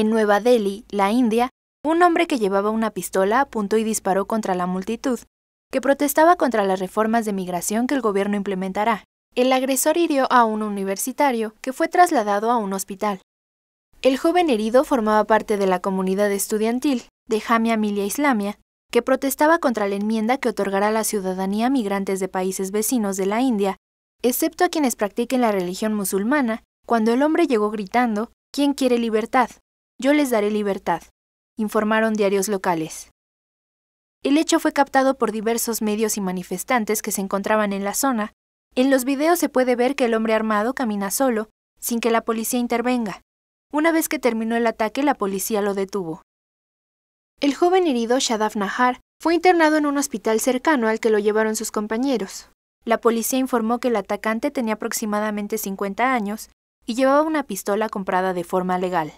En Nueva Delhi, la India, un hombre que llevaba una pistola apuntó y disparó contra la multitud, que protestaba contra las reformas de migración que el gobierno implementará. El agresor hirió a un universitario que fue trasladado a un hospital. El joven herido formaba parte de la comunidad estudiantil de Jamia Milia Islamia, que protestaba contra la enmienda que otorgará la ciudadanía a migrantes de países vecinos de la India, excepto a quienes practiquen la religión musulmana, cuando el hombre llegó gritando, ¿Quién quiere libertad? Yo les daré libertad, informaron diarios locales. El hecho fue captado por diversos medios y manifestantes que se encontraban en la zona. En los videos se puede ver que el hombre armado camina solo, sin que la policía intervenga. Una vez que terminó el ataque, la policía lo detuvo. El joven herido, Shaddaf Nahar, fue internado en un hospital cercano al que lo llevaron sus compañeros. La policía informó que el atacante tenía aproximadamente 50 años y llevaba una pistola comprada de forma legal.